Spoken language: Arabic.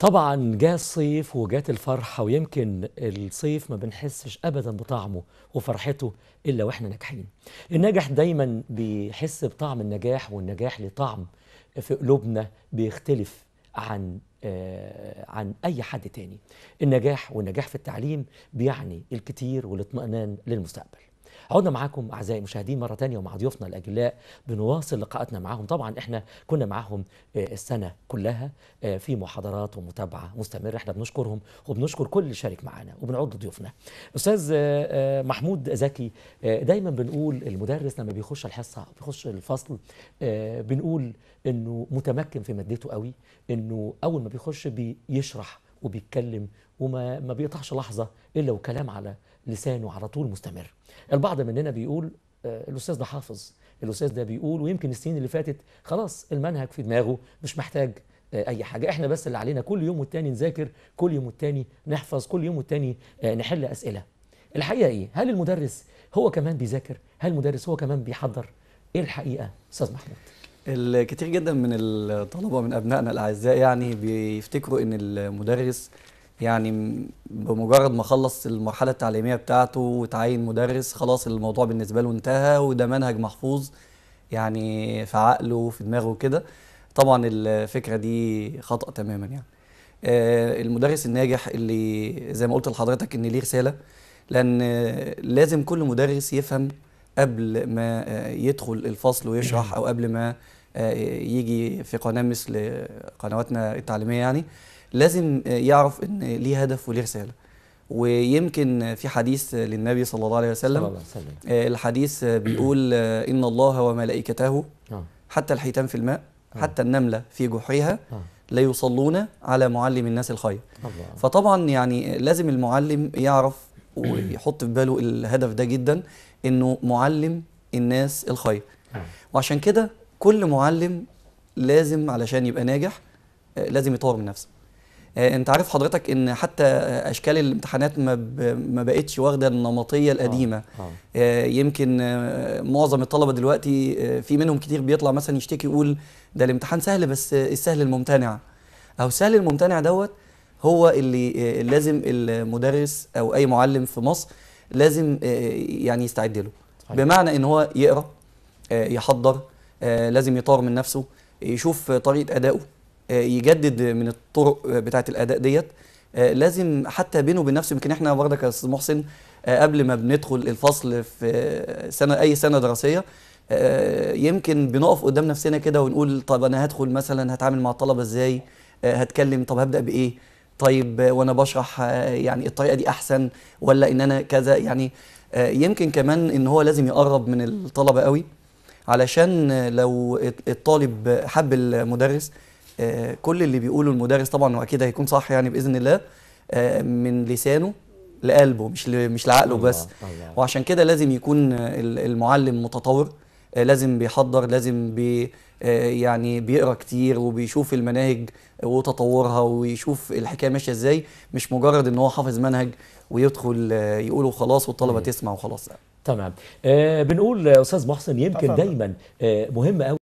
طبعا جاء الصيف وجات الفرحة ويمكن الصيف ما بنحسش أبدا بطعمه وفرحته إلا وإحنا ناجحين النجاح دايما بيحس بطعم النجاح والنجاح ليه طعم في قلوبنا بيختلف عن آه عن أي حد تاني النجاح والنجاح في التعليم بيعني الكتير والاطمئنان للمستقبل عدنا معاكم اعزائي المشاهدين مره ثانيه ومع ضيوفنا الاجلاء بنواصل لقاءاتنا معاهم طبعا احنا كنا معاهم آه، السنه كلها آه، في محاضرات ومتابعه مستمره احنا بنشكرهم وبنشكر كل اللي شارك معانا وبنعود لضيوفنا استاذ آه، محمود زكي دايما بنقول المدرس لما بيخش الحصه بيخش الفصل بنقول انه متمكن في مادته قوي انه اول ما بيخش بيشرح وبيتكلم وما ما بيقطعش لحظه الا وكلام على لسانه على طول مستمر البعض مننا بيقول آه، الاستاذ ده حافظ الاستاذ ده بيقول ويمكن السنين اللي فاتت خلاص المنهج في دماغه مش محتاج آه، اي حاجه احنا بس اللي علينا كل يوم والتاني نذاكر كل يوم والتاني نحفظ كل يوم والتاني آه، نحل اسئله الحقيقه ايه هل المدرس هو كمان بيذاكر هل المدرس هو كمان بيحضر ايه الحقيقه استاذ محمود الكثير جدا من الطلبه من ابنائنا الاعزاء يعني بيفتكروا ان المدرس يعني بمجرد ما خلص المرحله التعليميه بتاعته وتعين مدرس خلاص الموضوع بالنسبه له انتهى وده منهج محفوظ يعني في عقله وفي دماغه كده طبعا الفكره دي خطا تماما يعني آه، المدرس الناجح اللي زي ما قلت لحضرتك ان ليه رساله لان لازم كل مدرس يفهم قبل ما آه، يدخل الفصل ويشرح او قبل ما آه، يجي في قناه مثل قنواتنا التعليميه يعني لازم آه، يعرف ان ليه هدف وليه رساله ويمكن في حديث للنبي صلى الله عليه وسلم, صلى الله عليه وسلم. الحديث بيقول ان الله وملائكته حتى الحيتان في الماء حتى النمله في جحرها لا يصلون على معلم الناس الخير فطبعا يعني لازم المعلم يعرف ويحط في باله الهدف ده جدا انه معلم الناس الخير وعشان كده كل معلم لازم علشان يبقى ناجح آه، لازم يطور من نفسه آه، انت عارف حضرتك ان حتى اشكال الامتحانات ما ما بقتش واخده النمطيه القديمه آه. آه. آه، يمكن معظم الطلبه دلوقتي في منهم كتير بيطلع مثلا يشتكي يقول ده الامتحان سهل بس السهل الممتنع او السهل الممتنع دوت هو اللي آه، لازم المدرس او اي معلم في مصر لازم آه، يعني يستعد له طيب. بمعنى ان هو يقرا آه، يحضر لازم يطور من نفسه يشوف طريقه ادائه يجدد من الطرق بتاعه الاداء ديت لازم حتى بينه وبين نفسه يمكن احنا برضك يا استاذ محسن قبل ما بندخل الفصل في سنه اي سنه دراسيه يمكن بنقف قدام نفسنا كده ونقول طب انا هدخل مثلا هتعامل مع الطلبه ازاي هتكلم طب هبدا بايه طيب وانا بشرح آه، يعني الطريقه دي احسن ولا ان انا كذا يعني آه، يمكن كمان ان هو لازم يقرب من الطلبه قوي علشان لو الطالب حب المدرس آه، كل اللي بيقوله المدرس طبعا واكيد هيكون صح يعني باذن الله من لسانه لقلبه مش مش لعقله بس وعشان كده لازم يكون المعلم متطور آه، لازم بيحضر لازم بي آه، يعني بيقرا كتير وبيشوف المناهج وتطورها ويشوف الحكايه ماشيه ازاي مش مجرد ان هو حافظ منهج ويدخل آه، يقول وخلاص والطلبه تسمع وخلاص تمام آه بنقول استاذ محسن يمكن دايما آه مهم قوي